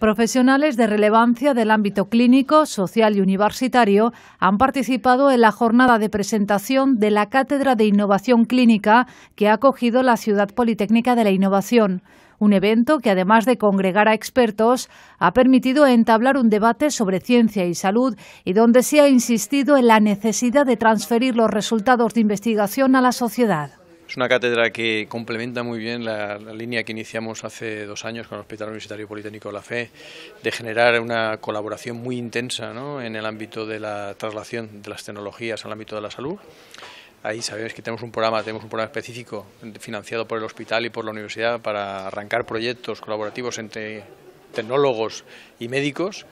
Profesionales de relevancia del ámbito clínico, social y universitario han participado en la jornada de presentación de la Cátedra de Innovación Clínica que ha acogido la Ciudad Politécnica de la Innovación un evento que además de congregar a expertos, ha permitido entablar un debate sobre ciencia y salud y donde se ha insistido en la necesidad de transferir los resultados de investigación a la sociedad. Es una cátedra que complementa muy bien la, línea que iniciamos hace dos años con el Hospital Universitario Politécnico de la Fe, de generar una colaboración muy intensa en el ámbito de la traslación de las tecnologías al ámbito de la salud. Ahí sabéis que tenemos un programa, tenemos un programa específico financiado por el hospital y por la universidad para arrancar proyectos colaborativos entre tecnólogos y médicos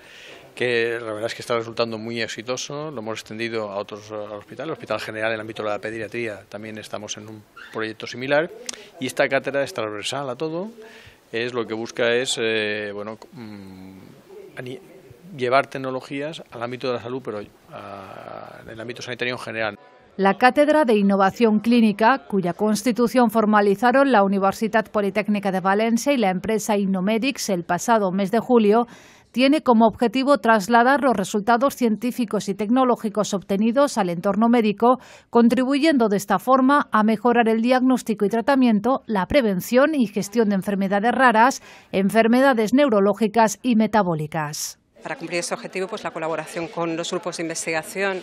que la verdad es que está resultando muy exitoso. Lo hemos extendido a otros hospitales, Hospital General en el ámbito de la pediatría, también estamos en un proyecto similar. Y esta cátedra es transversal a todo, es lo que busca es eh, bueno, mm, llevar tecnologías al ámbito de la salud, pero ah, en el ámbito sanitario en general. La Cátedra de Innovación Clínica, cuya constitución formalizaron la Universidad Politécnica de Valencia y la empresa Innomedics el pasado mes de julio, tiene como objetivo trasladar los resultados científicos y tecnológicos obtenidos al entorno médico, contribuyendo de esta forma a mejorar el diagnóstico y tratamiento, la prevención y gestión de enfermedades raras, enfermedades neurológicas y metabólicas. Para cumplir ese objetivo, pues la colaboración con los grupos de investigación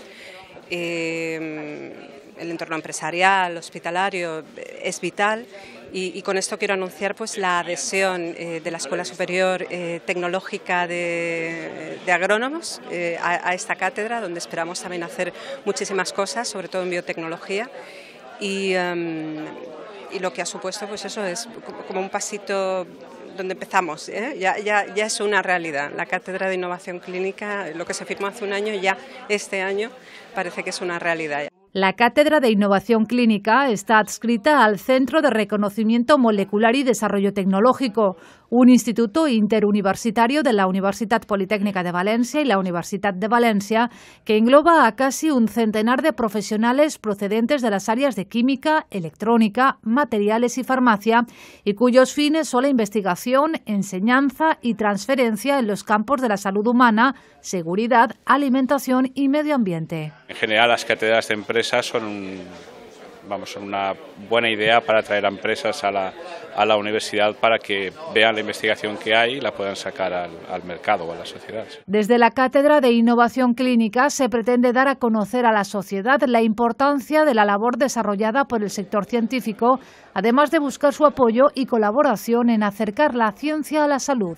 eh, el entorno empresarial, hospitalario, es vital y, con esto quiero anunciar pues, la adhesión eh, de la Escuela Superior eh, Tecnológica de, Agrónomos eh, a, esta cátedra, donde esperamos también hacer muchísimas cosas, sobre todo en biotecnología. Y, em, lo que ha supuesto, pues eso es como un pasito donde empezamos. Ya, ya, es una realidad. La Cátedra de Innovación Clínica, lo que se firmó hace un año, ya este año parece que es una realidad. La Cátedra de Innovación Clínica está adscrita al Centro de Reconocimiento Molecular y Desarrollo Tecnológico, un instituto interuniversitario de la Universidad Politécnica de Valencia y la Universidad de Valencia, que engloba a casi un centenar de profesionales procedentes de las áreas de química, electrónica, materiales y farmacia, y cuyos fines son la investigación, enseñanza y transferencia en los campos de la salud humana, seguridad, alimentación y medio ambiente. En general, las cátedras de esas son vamos, una buena idea para atraer a empresas a la, universidad para que vean la investigación que hay y la puedan sacar al, al mercado o a la sociedad. Desde la Cátedra de Innovación Clínica se pretende dar a conocer a la sociedad la importancia de la labor desarrollada por el sector científico, además de buscar su apoyo y colaboración en acercar la ciencia a la salud.